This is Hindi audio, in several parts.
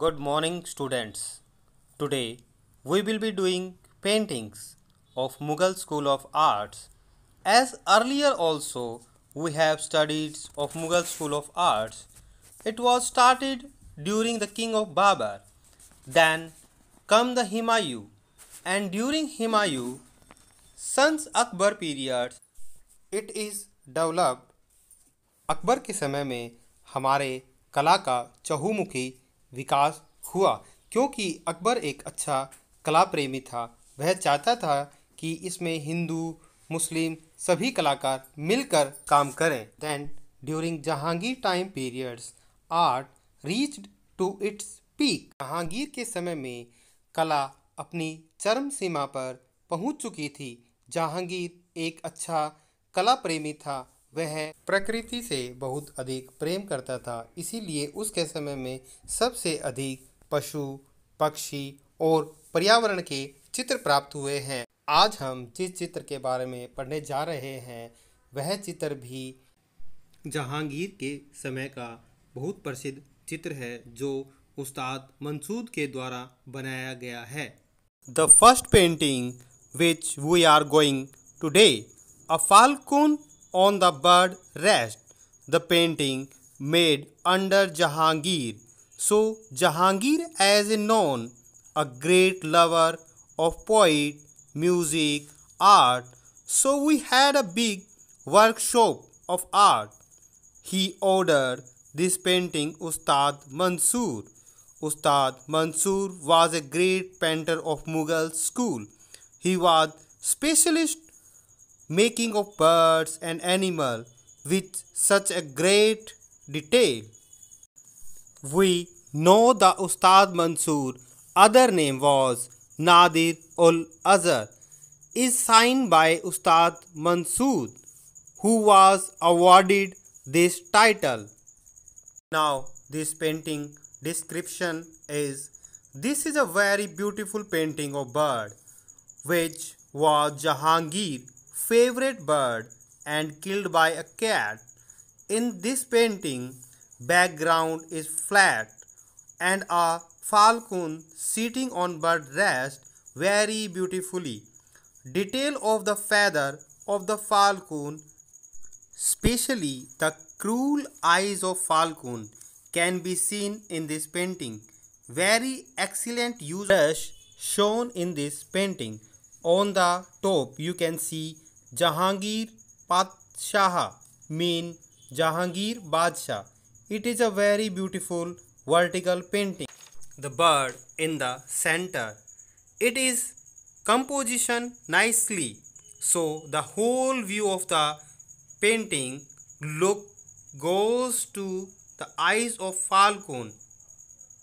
Good morning students. Today we will be doing paintings of Mughal School of Arts. As earlier also we have studied of Mughal School of Arts. It was started during the King of Babar. Then come the Himayu and during Himayu sons Akbar period it is developed. Akbar के समय में हमारे कला का चहुमुखी विकास हुआ क्योंकि अकबर एक अच्छा कला प्रेमी था वह चाहता था कि इसमें हिंदू मुस्लिम सभी कलाकार मिलकर काम करें then during Jahangir time periods art reached to its peak Jahangir के समय में कला अपनी चरम सीमा पर पहुंच चुकी थी जहांगीर एक अच्छा कला प्रेमी था वह प्रकृति से बहुत अधिक प्रेम करता था इसीलिए उसके समय में सबसे अधिक पशु पक्षी और पर्यावरण के चित्र प्राप्त हुए हैं आज हम जिस चित्र के बारे में पढ़ने जा रहे हैं वह चित्र भी जहांगीर के समय का बहुत प्रसिद्ध चित्र है जो उस्ताद मंसूद के द्वारा बनाया गया है the first painting which we are going today a falcon on the bird rest the painting made under Jahangir. So Jahangir as a known a great lover of poet, music, art. So we had a big workshop of art. He ordered this painting Ustad Mansur. Ustad Mansur was a great painter of Mughal school. He was specialist making of birds and animal with such a great detail. We know the Ustad Mansur, other name was Nadir ul Azhar, is signed by Ustad Mansur, who was awarded this title. Now, this painting description is this is a very beautiful painting of bird which was Jahangir favorite bird and killed by a cat. In this painting, background is flat and a falcon sitting on bird rest very beautifully. Detail of the feather of the falcon, especially the cruel eyes of falcon, can be seen in this painting. Very excellent use brush shown in this painting. On the top, you can see Jahangir Padshaha mean Jahangir Badshah. It is a very beautiful vertical painting. The bird in the center. It is composition nicely. So the whole view of the painting look goes to the eyes of falcon.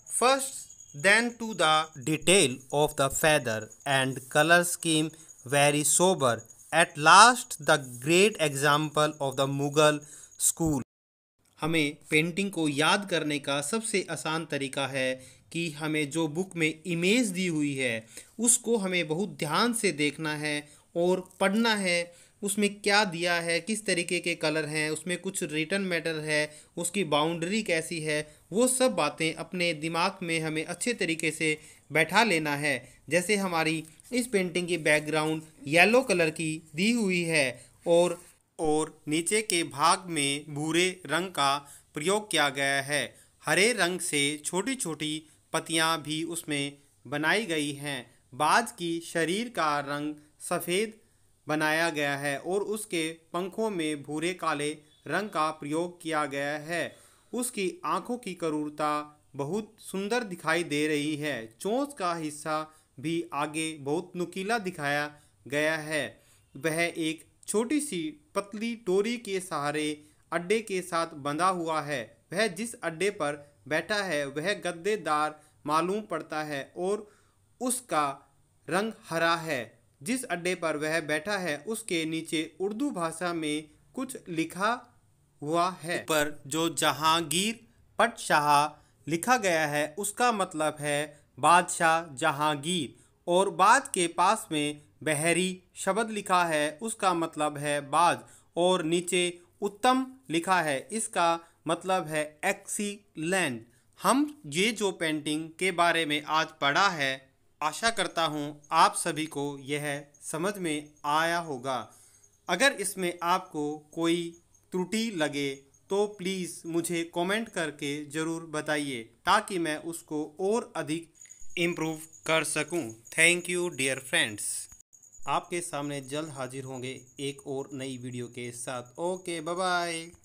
First then to the detail of the feather and color scheme very sober at last the great example of the Mughal school हमें पेंटिंग को याद करने का सबसे आसान तरीका है कि हमें जो बुक में इमेज दी हुई है उसको हमें बहुत ध्यान से देखना है और पढ़ना है उसमें क्या दिया है किस तरीके के कलर हैं उसमें कुछ रिटर्न मैटर है उसकी बाउंड्री कैसी है वो सब बातें अपने दिमाग में हमें अच्छे तरीके से बैठा लेना है जैसे हमारी इस पेंटिंग की बैकग्राउंड येलो कलर की दी हुई है और और नीचे के भाग में भूरे रंग का प्रयोग किया गया है हरे रंग से छोटी छोटी पत्तियां भी उसमें बनाई गई हैं बाज की शरीर का रंग सफ़ेद बनाया गया है और उसके पंखों में भूरे काले रंग का प्रयोग किया गया है उसकी आंखों की करूरता बहुत सुंदर दिखाई दे रही है चोंच का हिस्सा भी आगे बहुत नुकीला दिखाया गया है वह एक छोटी सी पतली टोरी के सहारे अड्डे के साथ बंधा हुआ है वह जिस अड्डे पर बैठा है वह गद्देदार मालूम पड़ता है और उसका रंग हरा है जिस अड्डे पर वह बैठा है उसके नीचे उर्दू भाषा में कुछ लिखा हुआ है पर जो जहांगीर पट शाह लिखा गया है उसका मतलब है बादशाह जहांगीर और बाद के पास में बहरी शब्द लिखा है उसका मतलब है बाद और नीचे उत्तम लिखा है इसका मतलब है एक्सीलेंट हम ये जो पेंटिंग के बारे में आज पढ़ा है आशा करता हूँ आप सभी को यह समझ में आया होगा अगर इसमें आपको कोई त्रुटि लगे तो प्लीज़ मुझे कमेंट करके ज़रूर बताइए ताकि मैं उसको और अधिक इम्प्रूव कर सकूं। थैंक यू डियर फ्रेंड्स आपके सामने जल्द हाजिर होंगे एक और नई वीडियो के साथ ओके बाय